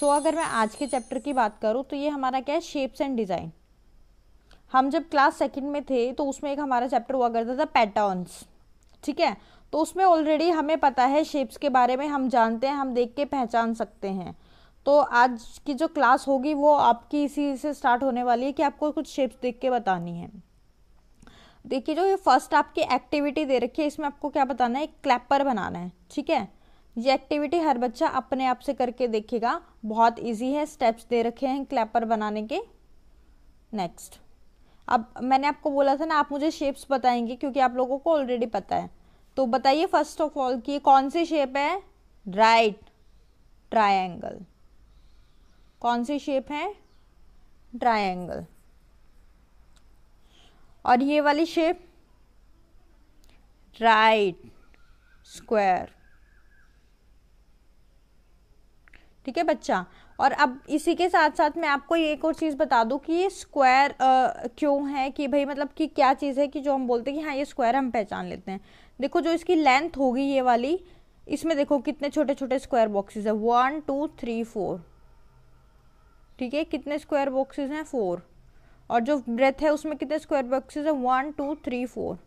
सो so, अगर मैं आज के चैप्टर की बात करूँ तो ये हमारा क्या है शेप्स एंड डिज़ाइन हम जब क्लास सेकंड में थे तो उसमें एक हमारा चैप्टर हुआ करता था पैटर्न्स ठीक है तो उसमें ऑलरेडी हमें पता है शेप्स के बारे में हम जानते हैं हम देख के पहचान सकते हैं तो आज की जो क्लास होगी वो आपकी इसी से स्टार्ट होने वाली है कि आपको कुछ शेप्स देख के बतानी है देखिए जो ये फर्स्ट आपकी एक्टिविटी दे रखी है इसमें आपको क्या बताना है एक क्लैपर बनाना है ठीक है ये एक्टिविटी हर बच्चा अपने आप से करके देखेगा बहुत इजी है स्टेप्स दे रखे हैं क्लैपर बनाने के नेक्स्ट अब मैंने आपको बोला था ना आप मुझे शेप्स बताएंगे क्योंकि आप लोगों को ऑलरेडी पता है तो बताइए फर्स्ट ऑफ ऑल कि कौन सी शेप है राइट ट्रायंगल कौन सी शेप है ट्रायंगल और ये वाली शेप राइट स्क्वायर ठीक है बच्चा और अब इसी के साथ साथ मैं आपको एक और चीज़ बता दूँ कि ये स्क्वायर क्यों है कि भाई मतलब कि क्या चीज़ है कि जो हम बोलते हैं कि हाँ ये स्क्वायर हम पहचान लेते हैं देखो जो इसकी लेंथ होगी ये वाली इसमें देखो कितने छोटे छोटे स्क्वायर बॉक्सेस है वन टू थ्री फोर ठीक है कितने स्क्वायर बॉक्सेस हैं फोर और जो ब्रेथ है उसमें कितने स्क्वायर बॉक्सेस है वन टू थ्री फोर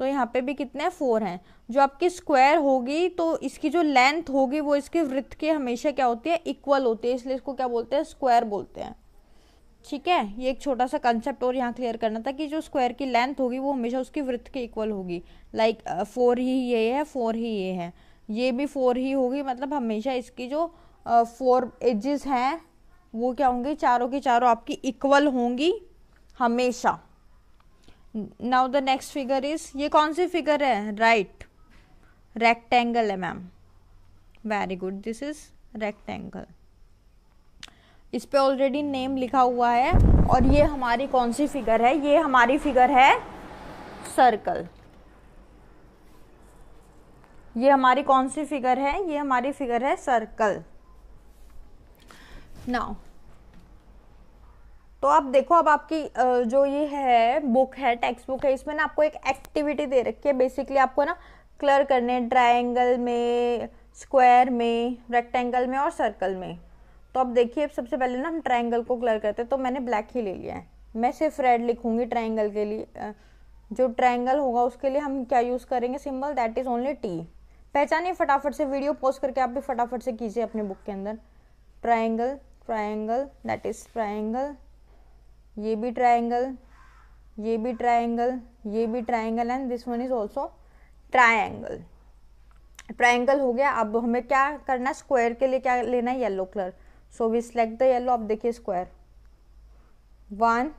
तो यहाँ पे भी कितने हैं फोर हैं जो आपकी स्क्वायर होगी तो इसकी जो लेंथ होगी वो इसके वृत्त के हमेशा क्या होती है इक्वल होती है इसलिए इसको क्या बोलते हैं स्क्वायर बोलते हैं ठीक है ये एक छोटा सा कंसेप्ट और यहाँ क्लियर करना था कि जो स्क्वायर की लेंथ होगी वो हमेशा उसकी वृत्त के इक्वल होगी लाइक फोर uh, ही ये है फोर ही ये है ये भी फोर ही होगी मतलब हमेशा इसकी जो फोर uh, एजेस हैं वो क्या होंगे चारों के चारों आपकी इक्वल होंगी हमेशा now the next figure is ये कौन सी फिगर है राइट रेक्टेंगल है ma'am very good this is rectangle इस पे ऑलरेडी नेम लिखा हुआ है और ये हमारी कौन सी फिगर है ये हमारी फिगर है सर्कल ये हमारी कौन सी फिगर है ये हमारी फिगर है सर्कल नाउ तो आप देखो अब आपकी जो ये है बुक है टेक्स्ट बुक है इसमें ना आपको एक एक्टिविटी दे रखी है बेसिकली आपको ना क्लर करने ट्राइंगल में स्क्वायर में रेक्टेंगल में और सर्कल में तो अब देखिए सबसे पहले ना हम ट्राइंगल को क्लर करते हैं तो मैंने ब्लैक ही ले लिया है मैं सिर्फ रेड लिखूँगी ट्राइंगल के लिए जो ट्राइंगल होगा उसके लिए हम क्या यूज़ करेंगे symbol that is only T पहचानिए फटाफट से वीडियो पोस्ट करके आप भी फटाफट से कीजिए अपने बुक के अंदर triangle triangle that is triangle ये भी ट्राइंगल ये भी ट्राइंगल ये भी triangle and this one is also triangle triangle हो गया अब हमें क्या करना स्क्वायर के लिए क्या लेना है yellow colour so we select the yellow अब देखिए स्क्वायर वन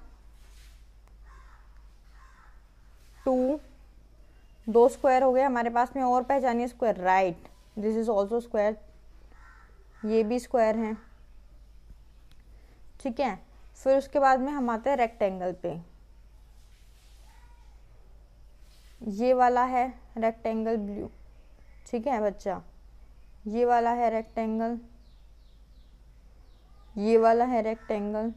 टू दो स्क्वायर हो गए हमारे पास में और पहचानिए square right this is also square ये भी स्क्वायर है ठीक है फिर उसके बाद में हम आते हैं रेक्टेंगल पे ये वाला है रेक्टेंगल ब्लू ठीक है बच्चा ये वाला है रेक्टेंगल ये वाला है रेक्टेंगल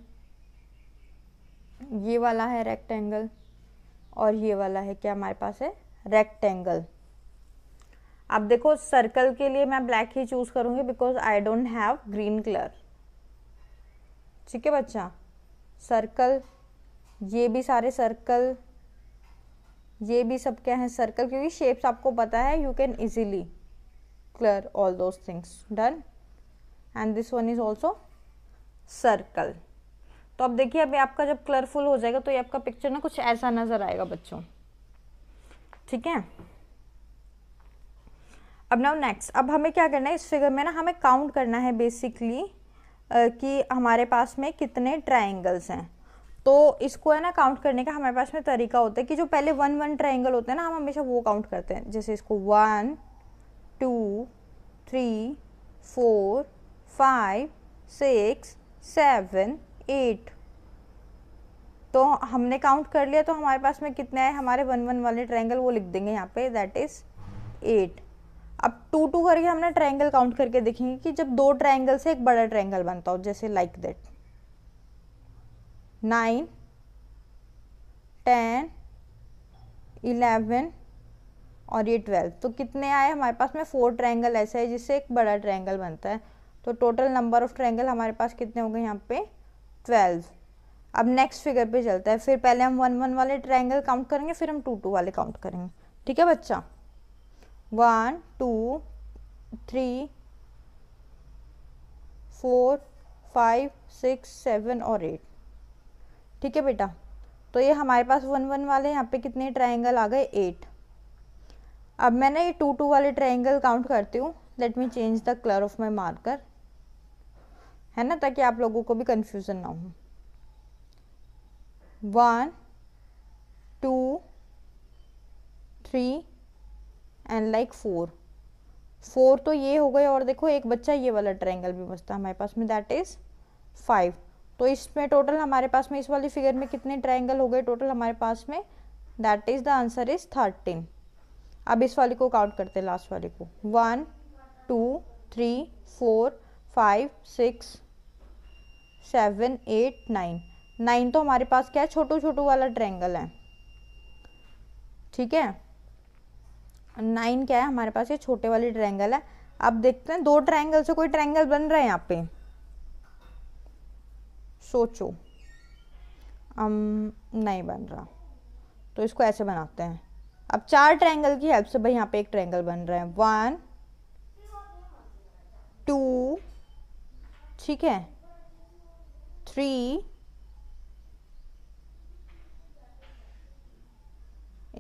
ये वाला है रेक्टेंगल और ये वाला है क्या हमारे पास है रेक्टेंगल अब देखो सर्कल के लिए मैं ब्लैक ही चूज़ करूंगी because I don't have green colour ठीक है बच्चा सर्कल ये भी सारे सर्कल ये भी सब क्या है सर्कल क्योंकि शेप्स आपको पता है you can easily clear all those things done and this one is also circle तो अब देखिए अभी आपका जब कलरफुल हो जाएगा तो ये आपका पिक्चर ना कुछ ऐसा नज़र आएगा बच्चों ठीक है अब नाउ नेक्स्ट अब हमें क्या करना है इस फिगर में ना हमें काउंट करना है बेसिकली कि हमारे पास में कितने ट्राइंगल्स हैं तो इसको है ना काउंट करने का हमारे पास में तरीका होता है कि जो पहले वन वन ट्राइंगल होते हैं ना हम हमेशा वो काउंट करते हैं जैसे इसको one two three four five six seven eight तो हमने काउंट कर लिया तो हमारे पास में कितने आए हमारे वन वन वाले ट्राइंगल वो लिख देंगे यहाँ पे दैट इज़ एट अब टू टू करके हमने ट्रायंगल काउंट करके देखेंगे कि जब दो ट्रायंगल से एक बड़ा ट्रायंगल बनता हो जैसे like that nine ten eleven और ये ट्वेल्व तो कितने आए हमारे पास में फोर ट्रायंगल ऐसे है जिससे एक बड़ा ट्रायंगल बनता है तो टोटल नंबर ऑफ ट्रायंगल हमारे पास कितने हो गए यहाँ पे ट्वेल्व अब नेक्स्ट फिगर पे चलता है फिर पहले हम वन वन वाले ट्रायंगल काउंट करेंगे फिर हम टू टू वाले काउंट करेंगे ठीक है बच्चा one two three four five six seven और एट ठीक है बेटा तो ये हमारे पास वन वन वाले यहाँ पे कितने ट्राइंगल आ गए एट अब मैं ना ये टू टू वाले ट्राइंगल काउंट करती हूँ let me change the colour of my marker है ना ताकि आप लोगों को भी कन्फ्यूज़न ना हो one two three and like four four तो ये हो गए और देखो एक बच्चा ये वाला ट्रायंगल भी बचता है हमारे पास में दैट इज़ फाइव तो इसमें टोटल हमारे पास में इस वाली फिगर में कितने ट्रायंगल हो गए टोटल हमारे पास में that is the answer is thirteen अब इस वाले को काउंट करते हैं लास्ट वाले को one two three four five six seven eight nine nine तो हमारे पास क्या है छोटू छोटू वाला ट्रायंगल है ठीक है नाइन क्या है हमारे पास ये छोटे वाले ट्रैंगल है अब देखते हैं दो ट्रैंगल से कोई ट्रैंगल बन रहा है यहाँ पे सोचो हम नहीं बन रहा तो इसको ऐसे बनाते हैं अब चार ट्रैंगल की हेल्प से भाई यहाँ पे एक ट्रैंगल बन रहा है वन टू ठीक है थ्री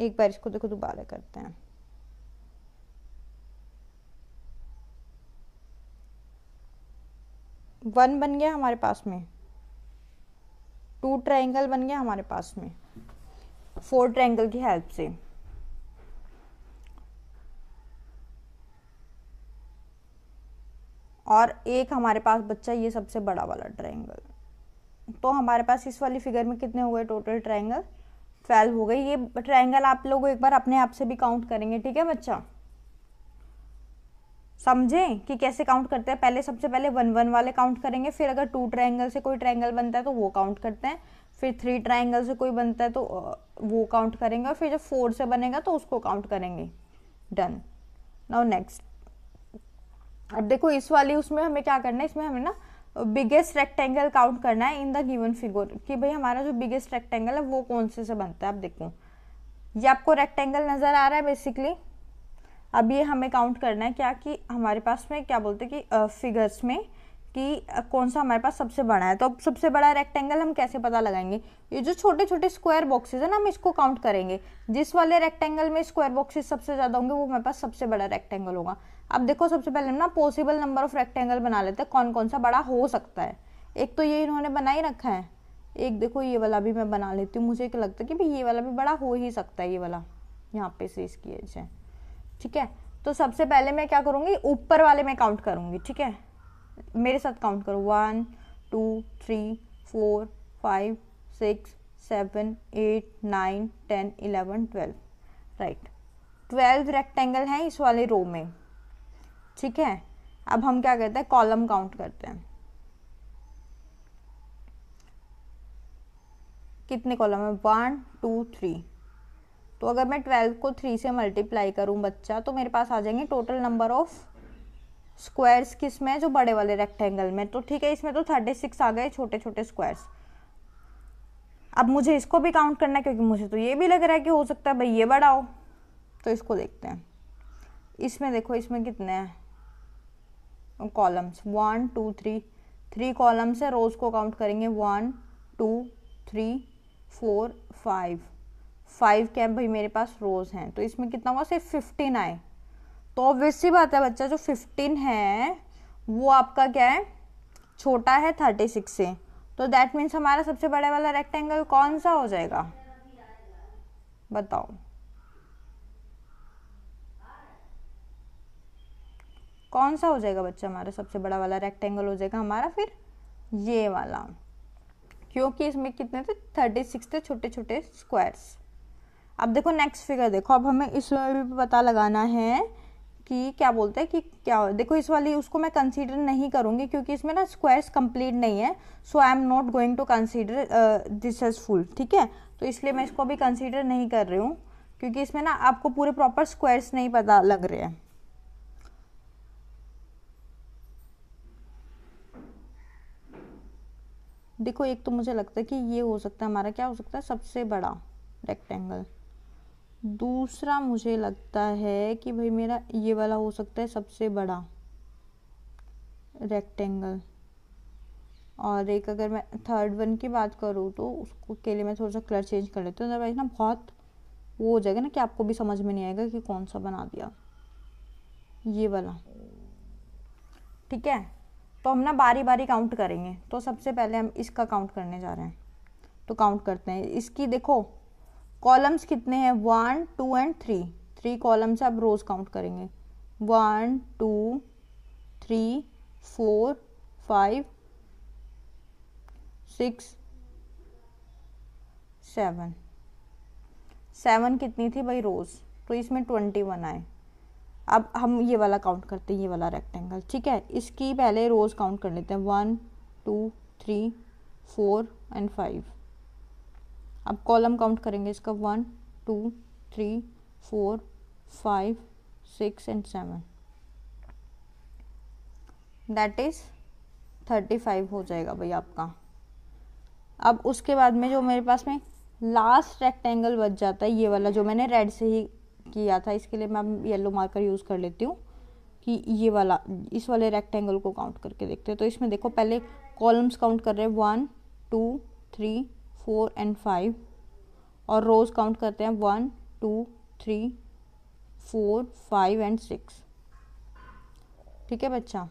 एक बार इसको देखो दोबारा करते हैं वन बन गया हमारे पास में टू ट्रायंगल बन गया हमारे पास में फोर ट्रायंगल की हेल्प से और एक हमारे पास बच्चा ये सबसे बड़ा वाला ट्रायंगल तो हमारे पास इस वाली फिगर में कितने हो गए टोटल ट्रायंगल ट्वेल्व हो गए ये ट्रायंगल आप लोग एक बार अपने आप से भी काउंट करेंगे ठीक है बच्चा समझें कि कैसे काउंट करते हैं पहले सबसे पहले वन वन वाले काउंट करेंगे फिर अगर टू ट्राइंगल से कोई ट्राइंगल बनता है तो वो काउंट करते हैं फिर थ्री ट्राइंगल से कोई बनता है तो वो काउंट करेंगे और फिर जब फोर से बनेगा तो उसको काउंट करेंगे डन नाउ नेक्स्ट अब देखो इस वाली उसमें हमें क्या करना है इसमें हमें ना बिगेस्ट रेक्टेंगल काउंट करना है इन द गिवन फिगर कि भाई हमारा जो बिगेस्ट रेक्टेंगल है वो कौन से से बनता है आप देखो ये आपको रेक्टेंगल नज़र आ रहा है बेसिकली अब ये हमें काउंट करना है क्या कि हमारे पास में क्या बोलते हैं कि फिगर्स में कि कौन सा हमारे पास सबसे बड़ा है तो अब सबसे बड़ा रेक्टेंगल हम कैसे पता लगाएंगे ये जो छोटे छोटे स्क्वायर बॉक्सेस है ना हम इसको काउंट करेंगे जिस वाले रेक्टेंगल में स्क्वायर बॉक्सेस सबसे ज़्यादा होंगे वो हमारे पास सबसे बड़ा रेक्टेंगल होगा अब देखो सबसे पहले हम ना पॉसिबल नंबर ऑफ रेक्टेंगल बना लेते हैं कौन कौन सा बड़ा हो सकता है एक तो ये इन्होंने बना ही रखा है एक देखो ये वाला भी मैं बना लेती हूँ मुझे एक लगता है कि भाई ये वाला भी बड़ा हो ही सकता है ये वाला यहाँ पे से इसकी एज है ठीक है तो सबसे पहले मैं क्या करूँगी ऊपर वाले में काउंट करूँगी ठीक है मेरे साथ काउंट करो one two three four five six seven eight nine ten eleven twelve right twelve rectangle हैं इस वाले रो में ठीक है अब हम क्या करते हैं कॉलम काउंट करते हैं कितने कॉलम है वन टू थ्री तो अगर मैं ट्वेल्व को थ्री से मल्टीप्लाई करूँ बच्चा तो मेरे पास आ जाएंगे टोटल नंबर ऑफ़ स्क्वायर्स किस में जो बड़े वाले रेक्टेंगल में तो ठीक है इसमें तो थर्टी सिक्स आ गए छोटे छोटे स्क्वायर्स अब मुझे इसको भी काउंट करना है क्योंकि मुझे तो ये भी लग रहा है कि हो सकता है भाई ये बड़ा हो तो इसको देखते हैं इसमें देखो इसमें कितने हैं columns one two three three columns है रोज़ को काउंट करेंगे one two three four five five कैप भाई मेरे पास रोज हैं तो इसमें कितना हुआ सिर्फ फिफ्टीन आए तो ऑब्वियसली बात है बच्चा जो फिफ्टीन है वो आपका क्या है छोटा है थर्टी सिक्स से तो दैट मीन्स हमारा सबसे बड़ा वाला रेक्टेंगल कौन सा हो जाएगा बताओ कौन सा हो जाएगा बच्चा हमारा सबसे बड़ा वाला रेक्टेंगल हो जाएगा हमारा फिर ये वाला क्योंकि इसमें कितने थे थर्टी सिक्स थे छोटे छोटे स्क्वायर्स अब देखो नेक्स्ट फिगर देखो अब हमें वाले भी पता लगाना है कि क्या बोलते हैं कि क्या देखो इस वाली उसको मैं कंसीडर नहीं करूँगी क्योंकि इसमें ना स्क्वायर्स कंप्लीट नहीं है so I am not going to consider this as full ठीक है तो इसलिए मैं इसको अभी कंसीडर नहीं कर रही हूँ क्योंकि इसमें ना आपको पूरे प्रॉपर स्क्वायर्स नहीं पता लग रहे हैं देखो एक तो मुझे लगता है कि ये हो सकता है हमारा क्या हो सकता है सबसे बड़ा रेक्टेंगल दूसरा मुझे लगता है कि भाई मेरा ये वाला हो सकता है सबसे बड़ा रेक्टेंगल और एक अगर मैं थर्ड वन की बात करूँ तो उसको के लिए मैं थोड़ा सा कलर चेंज कर लेती हूँ अदरवाइज ना बहुत वो हो जाएगा ना कि आपको भी समझ में नहीं आएगा कि कौन सा बना दिया ये वाला ठीक है तो हम ना बारी बारी काउंट करेंगे तो सबसे पहले हम इसका काउंट करने जा रहे हैं तो काउंट करते हैं इसकी देखो कॉलम्स कितने हैं one two and three three columns आप रोज काउंट करेंगे one two three four five six seven seven कितनी थी भाई रोज़ तो इसमें ट्वेंटी वन आए अब हम ये वाला काउंट करते हैं ये वाला रेक्टेंगल ठीक है इसकी पहले रोज़ काउंट कर लेते हैं one two three four and five अब कॉलम काउंट करेंगे इसका one two three four five six and seven that is thirty five हो जाएगा भाई आपका अब उसके बाद में जो मेरे पास में लास्ट रेक्टेंगल बच जाता है ये वाला जो मैंने रेड से ही किया था इसके लिए मैं येलो मार्कर यूज़ कर लेती हूँ कि ये वाला इस वाले रेक्टेंगल को काउंट करके देखते हैं तो इसमें देखो पहले कॉलम्स काउंट कर रहे हैं one two three four and five और रोज़ काउंट करते हैं one two three four five and six ठीक है बच्चा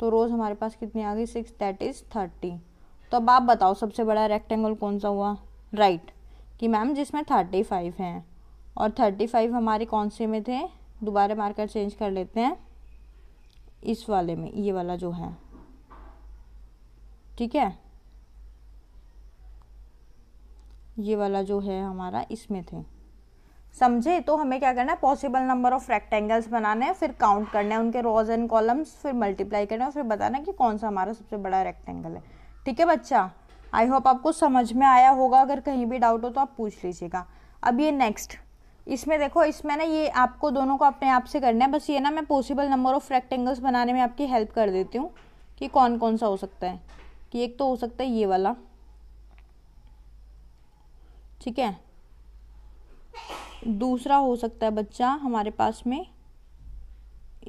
तो रोज़ हमारे पास कितनी आ गई सिक्स दैट इज़ थर्टी तो अब आप बताओ सबसे बड़ा रेक्टेंगल कौन सा हुआ राइट right. कि मैम जिसमें थर्टी फाइव हैं और थर्टी फाइव हमारे कौन से में थे दोबारा मार्कर चेंज कर लेते हैं इस वाले में ये वाला जो है ठीक है ये वाला जो है हमारा इसमें थे समझे तो हमें क्या करना है पॉसिबल नंबर ऑफ रेक्टेंगल्स बनाने हैं फिर काउंट करना है उनके रोज एंड कॉलम्स फिर मल्टीप्लाई करना है फिर बताना कि कौन सा हमारा सबसे बड़ा रेक्टेंगल है ठीक है बच्चा आई होप आपको समझ में आया होगा अगर कहीं भी डाउट हो तो आप पूछ लीजिएगा अब ये नेक्स्ट इसमें देखो इसमें ना ये आपको दोनों को अपने आप से करना है बस ये ना मैं पॉसिबल नंबर ऑफ रेक्टेंगल्स बनाने में आपकी हेल्प कर देती हूँ कि कौन कौन सा हो सकता है कि एक तो हो सकता है ये वाला ठीक है दूसरा हो सकता है बच्चा हमारे पास में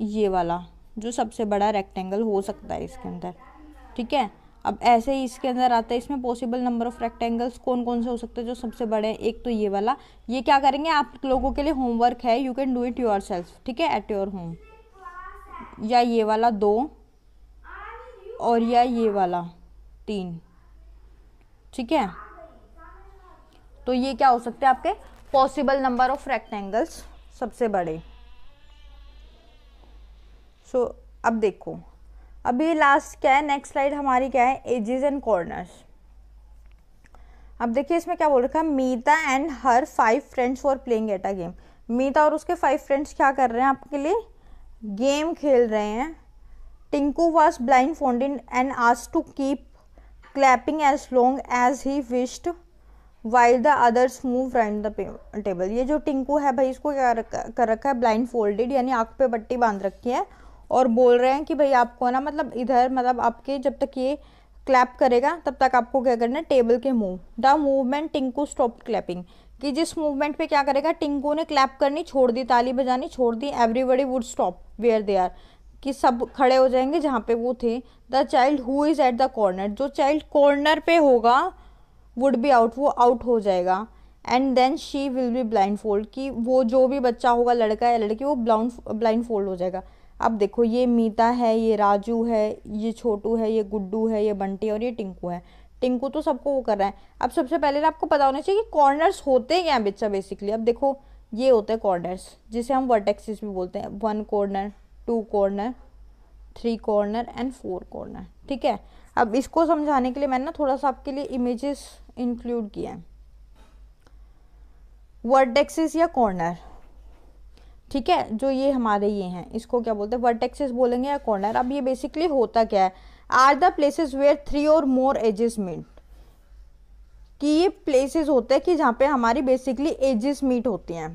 ये वाला जो सबसे बड़ा रेक्टेंगल हो सकता है इसके अंदर ठीक है अब ऐसे ही इसके अंदर आता है इसमें पॉसिबल नंबर ऑफ रेक्टेंगल्स कौन कौन से हो सकते हैं जो सबसे बड़े हैं एक तो ये वाला ये क्या करेंगे आप लोगों के लिए होमवर्क है you can do it yourself ठीक है एट योर होम या ये वाला दो और या ये वाला तीन ठीक है तो ये क्या हो सकते हैं आपके पॉसिबल नंबर ऑफ रेक्टेंगल्स सबसे बड़े सो so, अब देखो अभी लास्ट क्या है नेक्स्ट स्लाइड हमारी क्या है एजेस एंड कॉर्नर्स अब देखिए इसमें क्या बोल रखा है Meeta and her five friends for playing at a game Meeta और उसके फाइव फ्रेंड्स क्या कर रहे हैं आपके लिए गेम खेल रहे हैं Tinku was blindfolded and आज to keep clapping as long as he wished while the others move round the table ये जो टिंकू है भाई इसको क्या कर रखा है ब्लाइंड फोल्डेड यानी आँख पे पट्टी बांध रखी है और बोल रहे हैं कि भाई आपको ना मतलब इधर मतलब आपके जब तक ये क्लैप करेगा तब तक आपको क्या करना है टेबल के move the movement Tinku stop clapping कि जिस मूवमेंट पे क्या करेगा टिंकू ने क्लैप करनी छोड़ दी ताली बजानी छोड़ दी everybody would stop where they are कि सब खड़े हो जाएंगे जहाँ पे वो थे the child who is at the corner जो चाइल्ड कॉर्नर पे होगा वुड बी आउट वो आउट हो जाएगा and then she will be blindfold कि वो जो भी बच्चा होगा लड़का या लड़की वो ब्लाउंड ब्लाइंड फोल्ड हो जाएगा अब देखो ये मीता है ये राजू है ये छोटू है ये गुड्डू है ये बंटी और ये टिंकू है टिंकू तो सबको वो कर रहा है अब सबसे पहले आपको पता होना चाहिए कि कॉर्नर्स होते क्या हैं बच्चा बेसिकली अब देखो ये होते हैं कॉर्नर्स जिसे हम वर्टेक्सिस भी बोलते हैं one corner two corner three corner and four corner ठीक है अब इसको समझाने के लिए मैंने ना थोड़ा सा आपके लिए इमेजेस इंक्लूड किया है वर्टेक्सेस या कॉर्नर ठीक है जो ये हमारे ये हैं इसको क्या बोलते हैं वर्टेक्सेस बोलेंगे या कॉर्नर अब ये बेसिकली होता क्या है are the places where three और मोर एजेस मीट कि ये प्लेसेस होते हैं कि जहाँ पे हमारी बेसिकली एजेस मीट होती हैं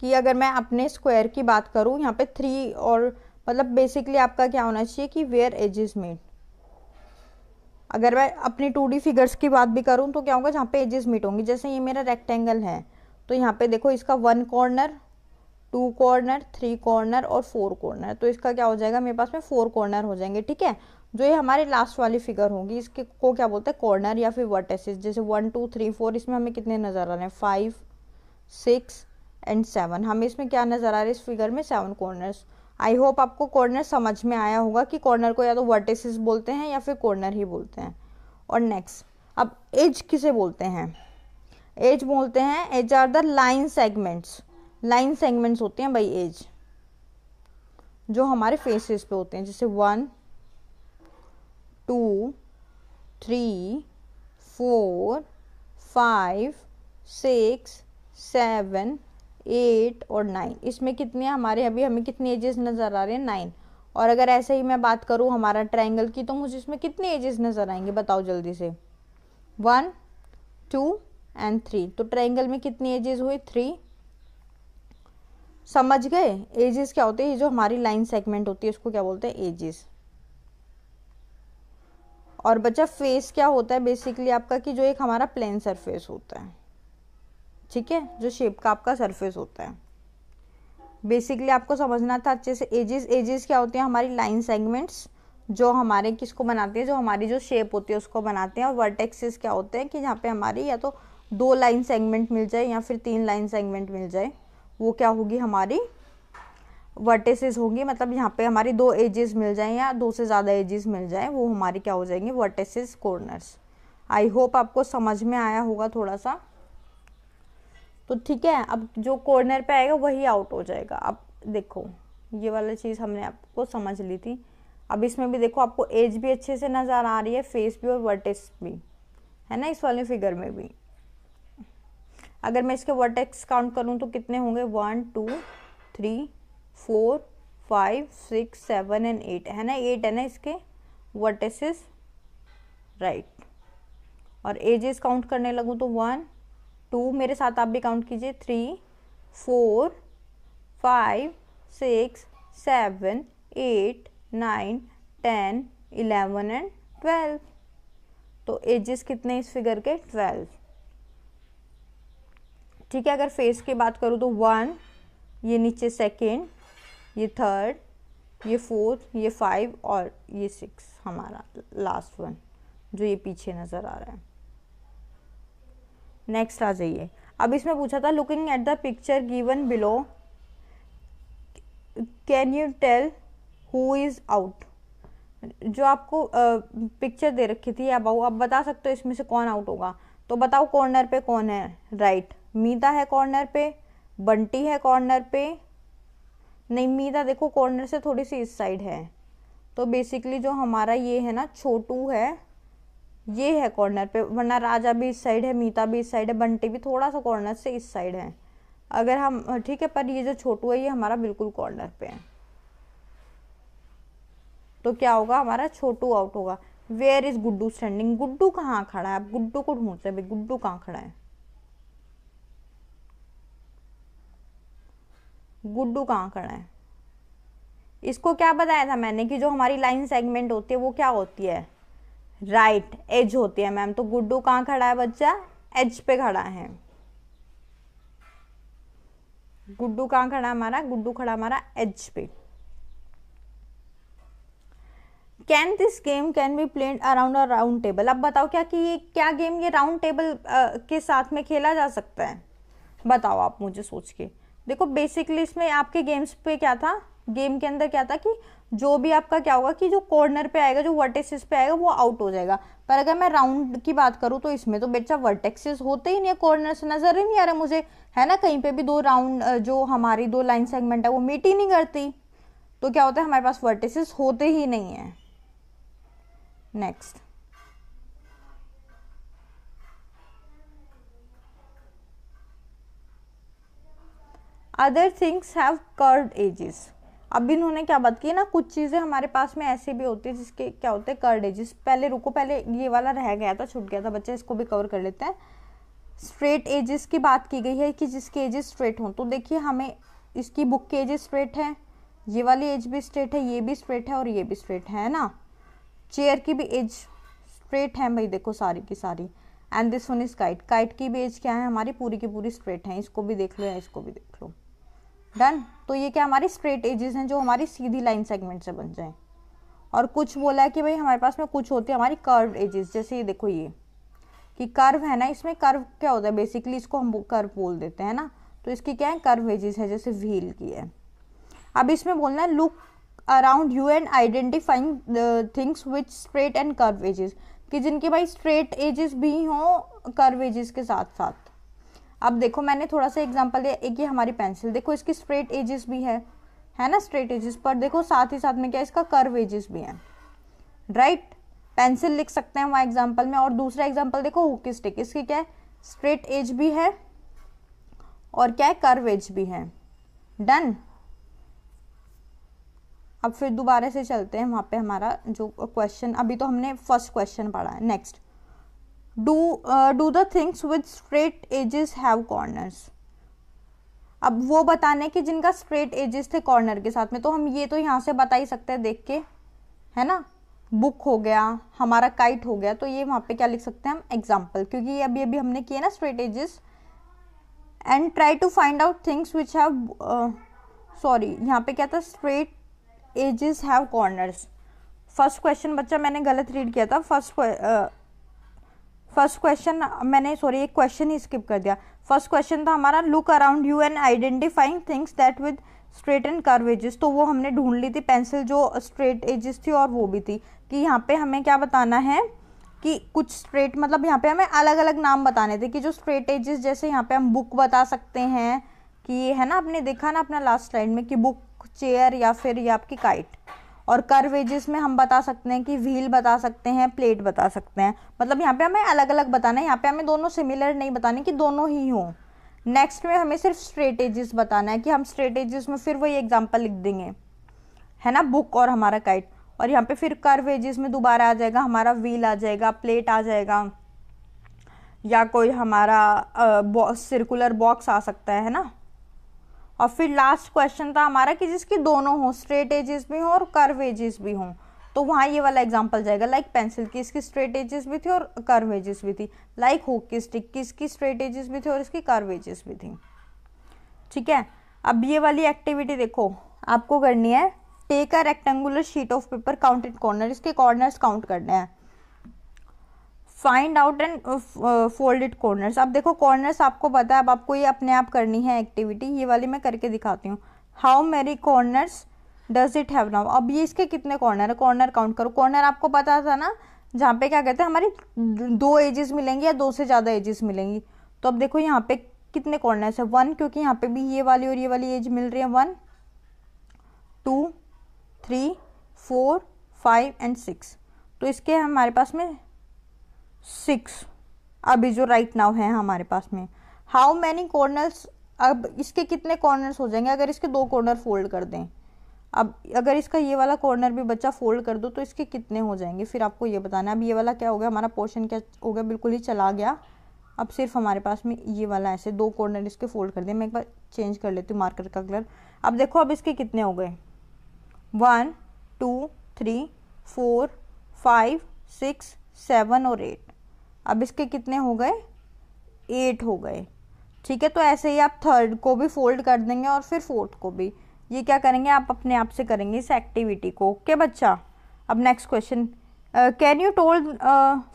कि अगर मैं अपने स्क्वायर की बात करूँ यहाँ पे थ्री और मतलब बेसिकली आपका क्या होना चाहिए कि वेयर एजेस मीट अगर मैं अपनी टू फिगर्स की बात भी करूँ तो क्या होगा जहाँ पे एजेस मीट होंगी जैसे ये मेरा रेक्टेंगल है तो यहाँ पे देखो इसका one corner two corner three corner और फोर कॉर्नर तो इसका क्या हो जाएगा मेरे पास में फोर कॉर्नर हो जाएंगे ठीक है जो ये हमारे लास्ट वाली फिगर होगी इसके को क्या बोलते हैं कॉर्नर या फिर वर्टेसिस जैसे वन टू थ्री फोर इसमें हमें कितने नज़र आ रहे हैं फाइव सिक्स एंड सेवन हमें इसमें क्या नज़र आ रहा है इस फिगर में सेवन कॉर्नर्स आई होप आपको कॉर्नर समझ में आया होगा कि कॉर्नर को या तो वर्टेसिस बोलते हैं या फिर कॉर्नर ही बोलते हैं और नेक्स्ट अब एज किसे बोलते हैं एज बोलते हैं edge are the line segments line segments होते हैं बाई एज जो हमारे फेसेस पे होते हैं जैसे one two three four five six seven eight और नाइन इसमें कितने हमारे अभी हमें कितने एजेस नज़र आ रहे हैं नाइन और अगर ऐसे ही मैं बात करूँ हमारा ट्राइंगल की तो मुझे इसमें कितने एजेस नज़र आएंगे बताओ जल्दी से वन टू एंड थ्री तो ट्राइंगल में कितने एजेस हुए थ्री समझ गए एजेस क्या होते हैं ये जो हमारी लाइन सेगमेंट होती है उसको क्या बोलते हैं एजेस और बच्चा फेस क्या होता है बेसिकली आपका कि जो एक हमारा प्लेन सरफेस होता है ठीक है जो शेप का आपका सरफेस होता है बेसिकली आपको समझना था अच्छे से एजेस एजेस क्या होते हैं हमारी लाइन सेगमेंट्स जो हमारे किसको बनाते हैं जो हमारी जो शेप होती है उसको बनाते हैं और वर्टेक्सेस क्या होते हैं कि जहाँ पे हमारी या तो दो लाइन सेगमेंट मिल जाए या फिर तीन लाइन सेगमेंट मिल जाए वो क्या होगी हमारी वर्टेसिस होंगी मतलब यहाँ पे हमारी दो एजेस मिल जाएँ या दो से ज़्यादा एजेस मिल जाएँ वो हमारी क्या हो जाएंगी वर्टेसिस कॉर्नर्स आई होप आपको समझ में आया होगा थोड़ा सा तो ठीक है अब जो कॉर्नर पे आएगा वही आउट हो जाएगा अब देखो ये वाला चीज़ हमने आपको समझ ली थी अब इसमें भी देखो आपको एज भी अच्छे से नज़र आ रही है फेस भी और वर्टेक्स भी है ना इस वाले फिगर में भी अगर मैं इसके वर्टेक्स काउंट करूँ तो कितने होंगे one two three four five six seven and eight है ना एट है ना इसके वर्टेसिस राइट और एजेस काउंट करने लगूँ तो वन टू मेरे साथ आप भी काउंट कीजिए three four five six seven eight nine ten eleven and twelve तो एजेस कितने इस फिगर के ट्वेल्व ठीक है अगर फेस की बात करूँ तो वन ये नीचे सेकेंड ये थर्ड ये फोर्थ ये फाइव और ये सिक्स हमारा लास्ट वन जो ये पीछे नज़र आ रहा है नेक्स्ट आ जाइए अब इसमें पूछा था looking at the picture given below can you tell who is out जो आपको पिक्चर दे रखी थी अब आप बता सकते हो इसमें से कौन आउट होगा तो बताओ कॉर्नर पे कौन है राइट right. मीता है कॉर्नर पे बंटी है कॉर्नर पे नहीं मीता देखो कॉर्नर से थोड़ी सी इस साइड है तो बेसिकली जो हमारा ये है ना छोटू है ये है कॉर्नर पे वरना राजा भी इस साइड है मीता भी इस साइड है बंटी भी थोड़ा सा कॉर्नर से इस साइड है अगर हम ठीक है पर ये जो छोटू है ये हमारा बिल्कुल कॉर्नर पे है तो क्या होगा हमारा छोटू आउट होगा where is Guddu standing Guddu कहाँ खड़ा है आप गुड्डू को ढूंढते हैं भाई गुड्डू कहाँ खड़ा है गुड्डू कहाँ खड़ा है इसको क्या बताया था मैंने कि जो हमारी लाइन सेगमेंट होती है वो क्या होती है राइट right, एज होती है मैम तो गुड्डू कहाँ खड़ा है बच्चा एज पे खड़ा है गुड्डू कहाँ खड़ा हमारा गुड्डू खड़ा हमारा एज पे can this game can be played around a round table अब बताओ क्या कि ये क्या गेम ये राउंड टेबल के साथ में खेला जा सकता है बताओ आप मुझे सोच के देखो बेसिकली इसमें आपके गेम्स पे क्या था गेम के अंदर क्या था कि जो भी आपका क्या होगा कि जो कॉर्नर पे आएगा जो वर्टेक्सिस पे आएगा वो आउट हो जाएगा पर अगर मैं राउंड की बात करूँ तो इसमें तो बेचा वर्टेक्सिस होते ही नहीं है कॉर्नर से नजर ही नहीं आ रहा मुझे है ना कहीं पे भी दो राउंड जो हमारी दो लाइन सेगमेंट है वो मीट ही नहीं करती तो क्या होता है हमारे पास वर्टेसिस होते ही नहीं है next other things have curved edges अब इन्होंने क्या बात की ना कुछ चीज़ें हमारे पास में ऐसी भी होती है जिसके क्या होते हैं कर डिजिट पहले रुको पहले ये वाला रह गया था छूट गया था बच्चे इसको भी कवर कर लेते हैं स्ट्रेट एजेस की बात की गई है कि जिसके एजेस स्ट्रेट हों तो देखिए हमें इसकी बुक के एजेस स्ट्रेट हैं ये वाली एज भी स्ट्रेट है ये भी स्ट्रेट है और ये भी स्ट्रेट है ना चेयर की भी एज स्ट्रेट है भाई देखो सारी की सारी and this one is kite kite की भी एज क्या है हमारी पूरी की पूरी स्ट्रेट है इसको भी देख लो या इसको भी देख लो डन तो ये क्या हमारी स्ट्रेट एजेस हैं जो हमारी सीधी लाइन सेगमेंट से बन जाएँ और कुछ बोला है कि भाई हमारे पास में कुछ होते हैं हमारी कर्व एजेस जैसे ये देखो ये कि कर्व है ना इसमें कर्व क्या होता है बेसिकली इसको हम कर्व बोल देते हैं ना तो इसकी क्या है कर्व एजेस है जैसे व्हील की है अब इसमें बोलना है look around you and identifying things which straight and curve edges कि जिनके भाई स्ट्रेट एजेस भी हों कर्व एजेस के साथ साथ अब देखो मैंने थोड़ा सा एग्जाम्पल दिया एक ये हमारी पेंसिल देखो इसकी स्ट्रेट एजेस भी है है ना स्ट्रेट एजेस पर देखो साथ ही साथ में क्या इसका कर्व एजेस भी है राइट पेंसिल लिख सकते हैं वहाँ एग्जाम्पल में और दूसरा एग्जाम्पल देखो हुक स्टिक इसकी क्या है स्ट्रेट एज भी है और क्या है कर्व एज भी है डन अब फिर दोबारा से चलते हैं वहाँ पे हमारा जो क्वेश्चन अभी तो हमने फर्स्ट क्वेश्चन पढ़ा है next do uh, do the things straight straight edges have corners अब वो बताने कि जिनका स्ट्रेट एजेस थे कॉर्नर के साथ में तो हम ये तो यहाँ से बता ही सकते हैं देख के है ना बुक हो गया हमारा काइट हो गया तो ये वहाँ पे क्या लिख सकते हैं हम एग्जाम्पल क्योंकि ये अभी अभी हमने किए ना straight edges and try to find out things which have sorry यहाँ पे क्या था straight edges have corners first question बच्चा मैंने गलत रीड किया था फर्स्ट फर्स्ट क्वेश्चन मैंने सॉरी एक क्वेश्चन ही स्किप कर दिया फर्स्ट क्वेश्चन था हमारा look around you and identifying things that with straight and curve edges तो वो हमने ढूंढ ली थी पेंसिल जो स्ट्रेट एजेस थी और वो भी थी कि यहाँ पे हमें क्या बताना है कि कुछ स्ट्रेट मतलब यहाँ पे हमें अलग अलग नाम बताने थे कि जो स्ट्रेट एजेस जैसे यहाँ पे हम बुक बता सकते हैं कि है ना आपने देखा ना अपना लास्ट स्लाइड में कि बुक चेयर या फिर ये आपकी काइट और कर वेजेस में हम बता सकते हैं कि व्हील बता सकते हैं प्लेट बता सकते हैं मतलब यहाँ पे हमें अलग अलग बताना है यहाँ पे हमें दोनों सिमिलर नहीं बताने कि दोनों ही हों नेक्स्ट में हमें सिर्फ स्ट्रेटेजिस बताना है कि हम स्ट्रेटेजिस में फिर वही एग्जाम्पल लिख देंगे है ना बुक और हमारा काइट और यहाँ पे फिर कर वेजेस में दोबारा आ जाएगा हमारा व्हील आ जाएगा प्लेट आ जाएगा या कोई हमारा सर्कुलर बॉक्स आ सकता है ना और फिर लास्ट क्वेश्चन था हमारा कि जिसकी दोनों हों स्ट्रेट एजेस भी हों और कर्व एजेस भी हों तो वहाँ ये वाला एग्जाम्पल जाएगा लाइक पेंसिल की इसकी स्ट्रेट एजेस भी थी और कर्व एजेस भी थी लाइक होक की स्टिक की इसकी स्ट्रेट एजेस भी थी और इसकी कर्व एजेस भी थी ठीक है अब ये वाली एक्टिविटी देखो आपको करनी है take a rectangular sheet of paper counted corner इसके कॉर्नर्स काउंट करने हैं find out and folded corners अब देखो कॉर्नर्स आपको पता है अब आपको ये अपने आप करनी है एक्टिविटी ये वाली मैं करके दिखाती हूँ हाउ मेरी corners does it have now अब ये इसके कितने कॉर्नर है कॉर्नर काउंट करो कॉर्नर आपको पता था ना जहाँ पे क्या कहते हैं हमारी दो एजेस मिलेंगी या दो से ज़्यादा एजेस मिलेंगी तो अब देखो यहाँ पे कितने कॉर्नर्स है वन क्योंकि यहाँ पे भी ये वाली और ये वाली एज मिल रही है one two three four five and six तो इसके हमारे पास में सिक्स अभी जो राइट नाव है हमारे पास में हाउ मैनी कॉर्नर्स अब इसके कितने कॉर्नर्स हो जाएंगे अगर इसके दो कॉर्नर फोल्ड कर दें अब अगर इसका ये वाला कॉर्नर भी बच्चा फोल्ड कर दो तो इसके कितने हो जाएंगे फिर आपको ये बताना है अब ये वाला क्या हो गया हमारा पोर्शन क्या हो गया बिल्कुल ही चला गया अब सिर्फ हमारे पास में ये वाला ऐसे दो कॉर्नर इसके फोल्ड कर दें मैं एक बार चेंज कर लेती हूँ मार्कर का कलर अब देखो अब इसके कितने हो गए one two three four five six seven और एट अब इसके कितने हो गए एट हो गए ठीक है तो ऐसे ही आप थर्ड को भी फोल्ड कर देंगे और फिर फोर्थ को भी ये क्या करेंगे आप अपने आप से करेंगे इस एक्टिविटी को ओके बच्चा अब next question can you told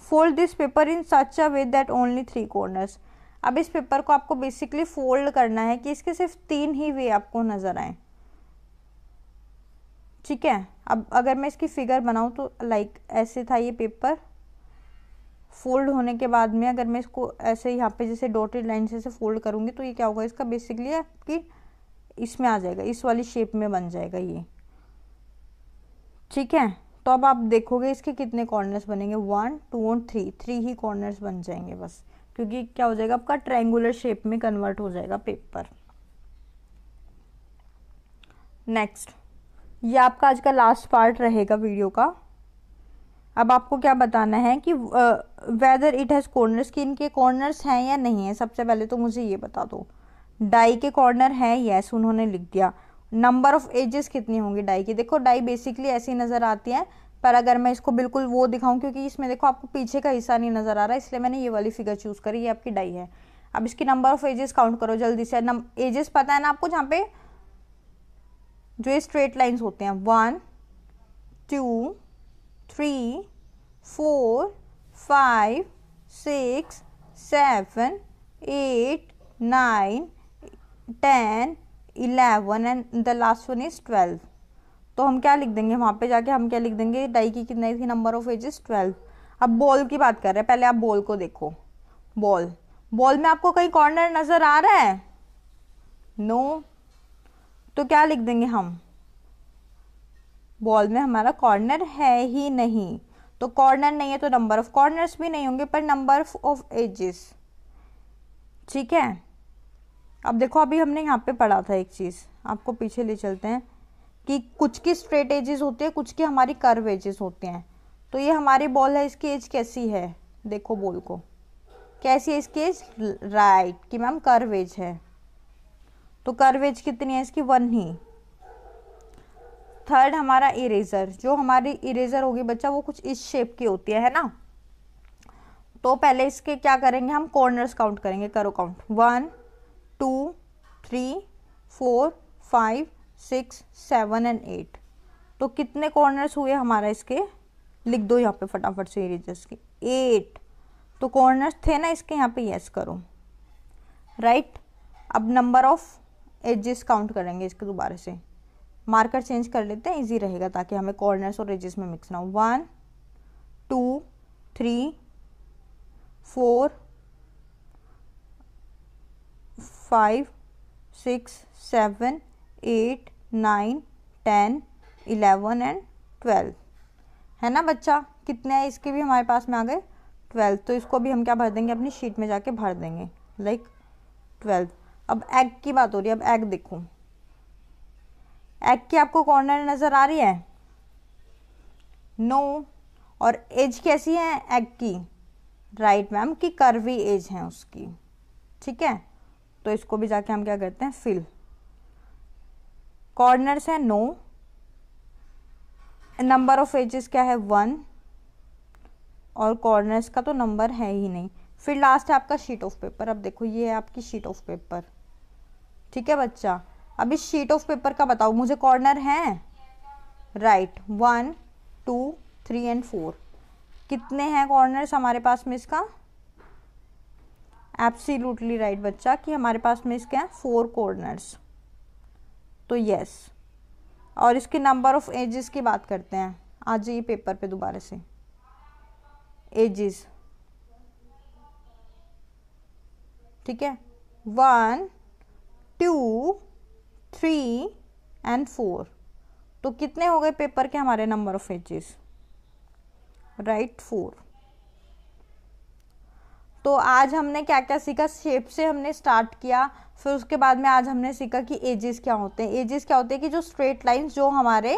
fold this paper in such a way that only three corners अब इस पेपर को आपको बेसिकली फोल्ड करना है कि इसके सिर्फ तीन ही वे आपको नज़र आए ठीक है अब अगर मैं इसकी फिगर बनाऊँ तो लाइक ऐसे था ये पेपर फोल्ड होने के बाद में अगर मैं इसको ऐसे यहाँ पे जैसे डॉटेड लाइन से फोल्ड करूँगी तो ये क्या होगा इसका बेसिकली आपकी इसमें आ जाएगा इस वाली शेप में बन जाएगा ये ठीक है तो अब आप देखोगे इसके कितने कॉर्नर्स बनेंगे वन टू और थ्री थ्री ही कॉर्नर्स बन जाएंगे बस क्योंकि क्या हो जाएगा आपका ट्रैंगुलर शेप में कन्वर्ट हो जाएगा पेपर नेक्स्ट ये आपका आज का लास्ट पार्ट रहेगा वीडियो का अब आपको क्या बताना है कि वेदर इट हैज़ कॉर्नर्स कि इनके कॉर्नर्स हैं या नहीं है सबसे पहले तो मुझे ये बता दो डाई के कॉर्नर हैं येस उन्होंने लिख दिया नंबर ऑफ एजेस कितनी होंगी डाई की देखो डाई बेसिकली ऐसी नज़र आती है पर अगर मैं इसको बिल्कुल वो दिखाऊं क्योंकि इसमें देखो आपको पीछे का हिस्सा नहीं नज़र आ रहा इसलिए मैंने ये वाली फिगर चूज़ करी ये आपकी डाई है अब इसकी नंबर ऑफ एजेस काउंट करो जल्दी से एजेस पता है ना आपको जहाँ पे जो ये स्ट्रेट लाइंस होते हैं one two three four five six seven eight nine ten eleven and the last one is twelve तो हम क्या लिख देंगे वहाँ पे जाके हम क्या लिख देंगे डाई की कितना थी नंबर ऑफ एजेस ट्वेल्व अब बॉल की बात कर रहे हैं पहले आप बॉल को देखो बॉल बॉल में आपको कहीं कॉर्नर नज़र आ रहा है नो no. तो क्या लिख देंगे हम बॉल में हमारा कॉर्नर है ही नहीं तो कॉर्नर नहीं है तो नंबर ऑफ कॉर्नर्स भी नहीं होंगे पर नंबर ऑफ एजेस ठीक है अब देखो अभी हमने यहाँ पे पढ़ा था एक चीज़ आपको पीछे ले चलते हैं कि कुछ की स्ट्रेट एजेस होते हैं कुछ की हमारी कर्व एजेस होते हैं तो ये हमारी बॉल है इसकी एज कैसी है देखो बॉल को कैसी है इसकी एज राइट कि मैम कर्व एज है तो कर्व एज कितनी है इसकी वन ही थर्ड हमारा इरेजर जो हमारी इरेजर होगी बच्चा वो कुछ इस शेप की होती है, है ना तो पहले इसके क्या करेंगे हम कॉर्नर्स काउंट करेंगे करो count one two three four five six seven and eight तो कितने कॉर्नर्स हुए हमारा इसके लिख दो यहाँ पे फटाफट से इरेजर्स के एट तो कॉर्नर्स थे ना इसके यहाँ पे यस करो राइट अब नंबर ऑफ एजेस काउंट करेंगे इसके दोबारा से मार्कर चेंज कर लेते हैं इजी रहेगा ताकि हमें कॉर्नर्स और रेजेस में मिक्स ना हो one two three four five six seven eight nine ten eleven and twelve है ना बच्चा कितने हैं इसके भी हमारे पास में आ गए ट्वेल्थ तो इसको भी हम क्या भर देंगे अपनी शीट में जाके भर देंगे लाइक like ट्वेल्थ अब एग की बात हो रही है अब एग देखूँ एग की आपको कॉर्नर नज़र आ रही है नो और एज कैसी है एग की राइट मैम कि कर्वी एज है उसकी ठीक है तो इसको भी जाके हम क्या करते हैं फिल कॉर्नर्स है नो नंबर ऑफ एजेस क्या है वन और कॉर्नर्स का तो नंबर है ही नहीं फिर लास्ट है आपका शीट ऑफ पेपर अब देखो ये है आपकी शीट ऑफ पेपर ठीक है बच्चा अब इस शीट ऑफ पेपर का बताओ मुझे कॉर्नर हैं right one two three and four कितने हैं कॉर्नर्स हमारे पास में इसका एब्सीलूटली राइट right, बच्चा कि हमारे पास में इसके हैं फोर कॉर्नर्स तो यस और इसके नंबर ऑफ एजेस की बात करते हैं आ जाइए पेपर पे दोबारा से एजेस ठीक है one two three and four तो कितने हो गए पेपर के हमारे number of ages right four तो आज हमने क्या क्या सीखा शेप से हमने स्टार्ट किया फिर उसके बाद में आज हमने सीखा कि एजेस क्या होते हैं एजेस क्या होते हैं कि जो स्ट्रेट लाइंस जो हमारे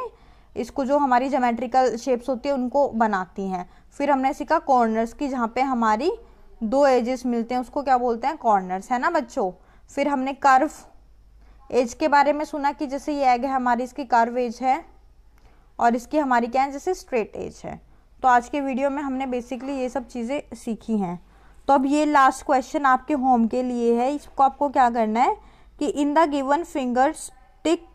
इसको जो हमारी जोमेट्रिकल शेप्स होती है उनको बनाती हैं फिर हमने सीखा कॉर्नर्स की जहाँ पे हमारी दो एजेस मिलते हैं उसको क्या बोलते हैं कॉर्नर्स है ना बच्चों फिर हमने कर्व एज के बारे में सुना कि जैसे ये एग है हमारी इसकी कर्व एज है और इसकी हमारी क्या है जैसे स्ट्रेट एज है तो आज के वीडियो में हमने बेसिकली ये सब चीज़ें सीखी हैं तो अब ये लास्ट क्वेश्चन आपके होम के लिए है इसको आपको क्या करना है कि in the given figures tick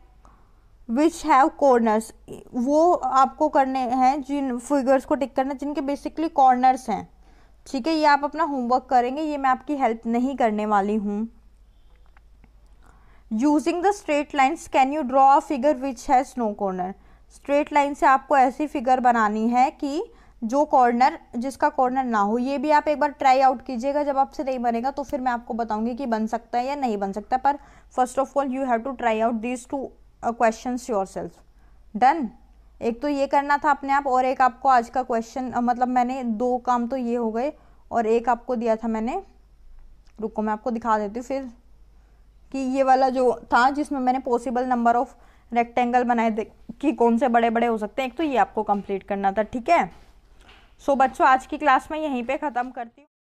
which have corners वो आपको करने हैं जिन फिगर्स को टिक करना जिनके बेसिकली कॉर्नर्स हैं ठीक है ये आप अपना होमवर्क करेंगे ये मैं आपकी हेल्प नहीं करने वाली हूँ using the straight lines can you draw a figure which has no corner straight line से आपको ऐसी फिगर बनानी है कि जो कॉर्नर जिसका कॉर्नर ना हो ये भी आप एक बार ट्राई आउट कीजिएगा जब आपसे नहीं बनेगा तो फिर मैं आपको बताऊंगी कि बन सकता है या नहीं बन सकता पर first of all you have to try out these two question yourself done एक तो ये करना था अपने आप और एक आपको आज का क्वेश्चन uh, मतलब मैंने दो काम तो ये हो गए और एक आपको दिया था मैंने रुको मैं आपको दिखा देती हूँ फिर कि ये वाला जो था जिसमें मैंने पॉसिबल नंबर ऑफ रेक्टेंगल बनाए कि कौन से बड़े बड़े हो सकते हैं एक तो ये आपको कंप्लीट करना था ठीक है सो so, बच्चों आज की क्लास में यहीं पे ख़त्म करती हूँ